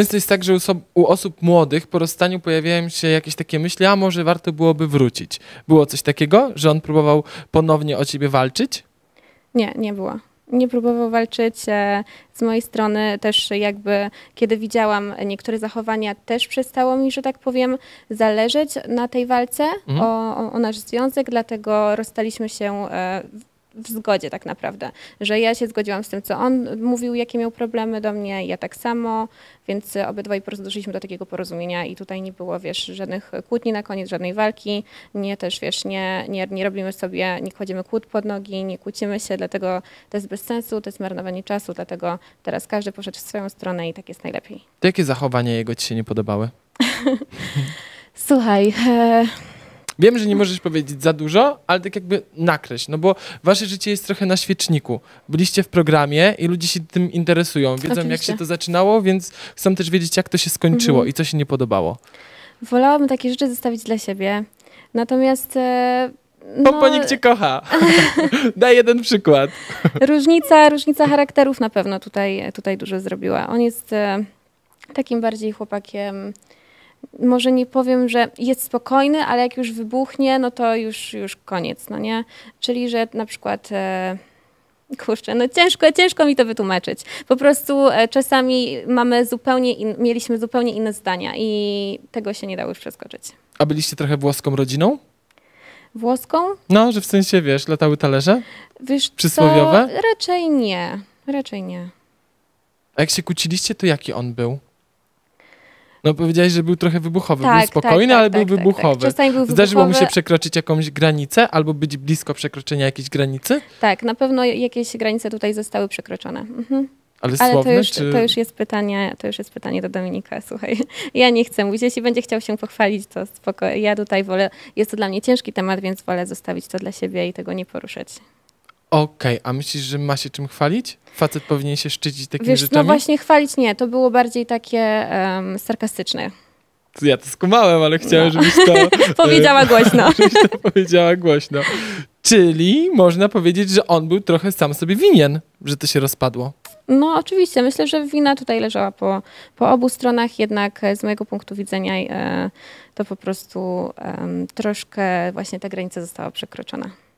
Często jest tak, że u, osób młodych po rozstaniu pojawiają się jakieś takie myśli, a może warto byłoby wrócić. Było coś takiego, że on próbował ponownie o ciebie walczyć? Nie, nie było. Nie próbował walczyć. E, z mojej strony też jakby, kiedy widziałam niektóre zachowania, też przestało mi, że tak powiem, zależeć na tej walce mhm. o, o, nasz związek, dlatego rozstaliśmy się e, w zgodzie tak naprawdę, że ja się zgodziłam z tym, co on mówił, jakie miał problemy do mnie, ja tak samo, więc obydwaj po doszliśmy do takiego porozumienia i tutaj nie było, wiesz, żadnych kłótni na koniec, żadnej walki, nie też, wiesz, nie, nie, nie robimy sobie, nie kładziemy kłód pod nogi, nie kłócimy się, dlatego to jest bez sensu, to jest marnowanie czasu, dlatego teraz każdy poszedł w swoją stronę i tak jest najlepiej. To jakie zachowania jego ci się nie podobały? Słuchaj... E Wiem, że nie możesz powiedzieć za dużo, ale tak jakby nakreś, no bo wasze życie jest trochę na świeczniku. Byliście w programie i ludzie się tym interesują, wiedzą Oczywiście. jak się to zaczynało, więc chcą też wiedzieć jak to się skończyło mhm. i co się nie podobało. Wolałabym takie rzeczy zostawić dla siebie. Natomiast e no, cię kocha. Daj jeden przykład. różnica, różnica charakterów na pewno tutaj, tutaj dużo zrobiła. On jest e, takim bardziej chłopakiem może nie powiem, że jest spokojny, ale jak już wybuchnie, no to już, już koniec, no nie? Czyli, że na przykład... E, Kurczę, no ciężko, ciężko mi to wytłumaczyć. Po prostu e, czasami mamy zupełnie in, mieliśmy zupełnie inne zdania i tego się nie dało już przeskoczyć. A byliście trochę włoską rodziną? Włoską? No, że w sensie, wiesz, latały talerze? Wiesz Przysłowiowe? Co? Raczej nie, raczej nie. A jak się kłóciliście, to jaki on był? No powiedziałeś, że był trochę wybuchowy. Tak, był tak, spokojny, tak, ale tak, był tak, tak. wybuchowy. był Zdarzyło mu się przekroczyć jakąś granicę albo być blisko przekroczenia jakiejś granicy? Tak, na pewno jakieś granice tutaj zostały przekroczone. Mhm. Ale, słowne, Ale to, już, czy... to, już jest pytanie, to już jest pytanie do Dominika, słuchaj. Ja nie chcę mówić, jeśli będzie chciał się pochwalić, to spoko. Ja tutaj wolę, jest to dla mnie ciężki temat, więc wolę zostawić to dla siebie i tego nie poruszać. Okej, okay, a myślisz, że ma się czym chwalić? Facet powinien się szczycić takimi Wiesz, no rzeczami? No właśnie chwalić nie, to było bardziej takie um, sarkastyczne. Ja to skumałem, ale chciałem, no. żebyś to... E, powiedziała głośno. żebyś to powiedziała głośno. Czyli można powiedzieć, że on był trochę sam sobie winien, że to się rozpadło. No oczywiście, myślę, że wina tutaj leżała po, po obu stronach, jednak e, z mojego punktu widzenia e, to po prostu e, troszkę właśnie ta granica została przekroczona.